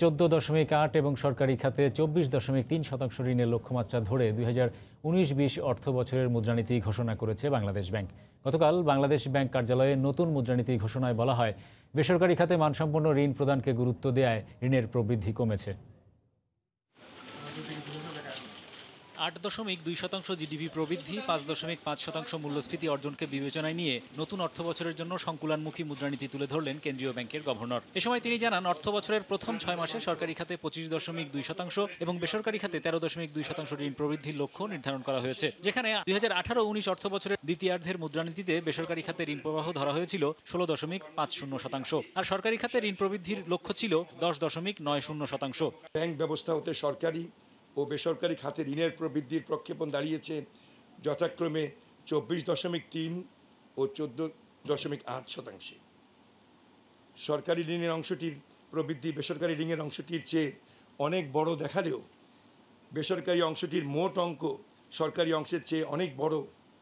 চোদ্দ দশমিক আট এবং সরকারি খাতে চব্বিশ দশমিক তিন শতাংশ ঋণের লক্ষ্যমাত্রা ধরে দুই হাজার উনিশ বিশ অর্থ বছরের মুদ্রানীতি ঘোষণা করেছে বাংলাদেশ ব্যাংক গতকাল বাংলাদেশ ব্যাংক কার্যালয়ে নতুন মুদ্রানীতি ঘোষণায় বলা হয় বেসরকারি খাতে মানসম্পন্ন ঋণ প্রদানকে গুরুত্ব দেয়ায় ঋণের প্রবৃদ্ধি কমেছে আট দশমিক দুই শতাংশ জিডিপি প্রবৃদ্ধি পাঁচ দশমিক পাঁচ শতাংশ মূল্যস্ফীতি অর্জনকে বিবেচনায় নিয়ে নতুন অর্থ বছরের জন্য সংকুলানমুখী মুদ্রানীতি তুলে ধরলেন কেন্দ্রীয় ব্যাংকের গভর্নর এ সময় তিনি জানান অর্থ বছরের প্রথম ছয় মাসে সরকারি খাতে পঁচিশ দশমিক দুই শতাংশ এবং বেসরকারি খাতে তেরো দশমিক দুই শতাংশ ঋণ প্রবৃদ্ধির লক্ষ্য নির্ধারণ করা হয়েছে যেখানে দুই হাজার আঠারো উনিশ অর্থ বছরের দ্বিতীয়ার্ধের মুদ্রানীতিতে বেসরকারি খাতে ঋণ প্রবাহ ধরা হয়েছিল ষোলো দশমিক পাঁচ শূন্য শতাংশ আর সরকারি খাতে ঋণ প্রবৃদ্ধির লক্ষ্য ছিল দশ দশমিক নয় শূন্য শতাংশ ব্যাংক ব্যবস্থা হতে সরকারি ও বেসরকারি খাতে ঋণের প্রবৃদ্ধির প্রক্ষেপণ দাঁড়িয়েছে যথাক্রমে চব্বিশ দশমিক তিন ও চোদ্দ দশমিক আট শতাংশে সরকারি ঋণের অংশটির প্রবৃদ্ধি বেসরকারি ঋণের অংশটির চেয়ে অনেক বড় দেখালেও বেসরকারি অংশটির মোট অঙ্ক সরকারি অংশের চেয়ে অনেক বড়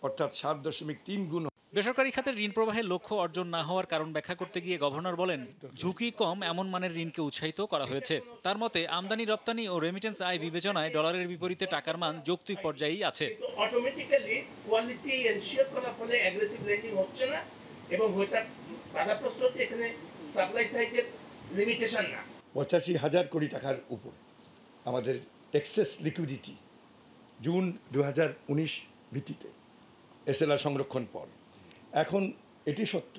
অর্থাৎ সাত দশমিক তিন গুণ বেসরকারি খাতের ঋণ প্রবাহে লক্ষ্য অর্জন না হওয়ার কারণ ব্যাখ্যা করতে গিয়ে গভর্নর বলেন ঝুঁকি কম এমন মানের ঋণকে উৎসাহিত করা হয়েছে তার মতে আমদানি রপ্তানি ও রেমিটেন্স আয় বিবেচনায় ডলারের বিপরীতে টাকার মান যৌক্তিক পর্যায়েই আছে পঁচাশি হাজার কোটি টাকার উপর আমাদের এক্সেস লিকুইডিটি জুন দু ভিত্তিতে এসএলআর সংরক্ষণ পর এখন এটি সত্য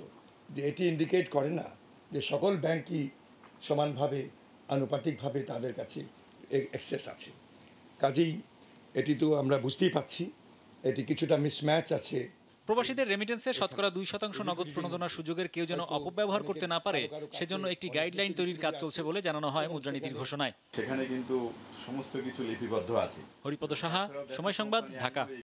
যে এটি ইন্ডিকেট করে না যে সকল ব্যাংকই সমানভাবে আনুপাতিকভাবে তাদের কাছে এক্সেস আছে কাজেই এটি তো আমরা বুঝতেই পাচ্ছি এটি কিছুটা মিসম্যাচ আছে প্রবাসীদের রেমিটেন্সে শতকরা দুই শতাংশ নগদ প্রণোদনার সুযোগের কেউ যেন অপব্যবহার করতে না পারে সেজন্য একটি গাইডলাইন তৈরির কাজ চলছে বলে জানানো হয় মুদ্রানীতির ঘোষণায় সেখানে কিন্তু সমস্ত কিছু লিপিবদ্ধ আছে হরিপদ সাহা সময় সংবাদ ঢাকা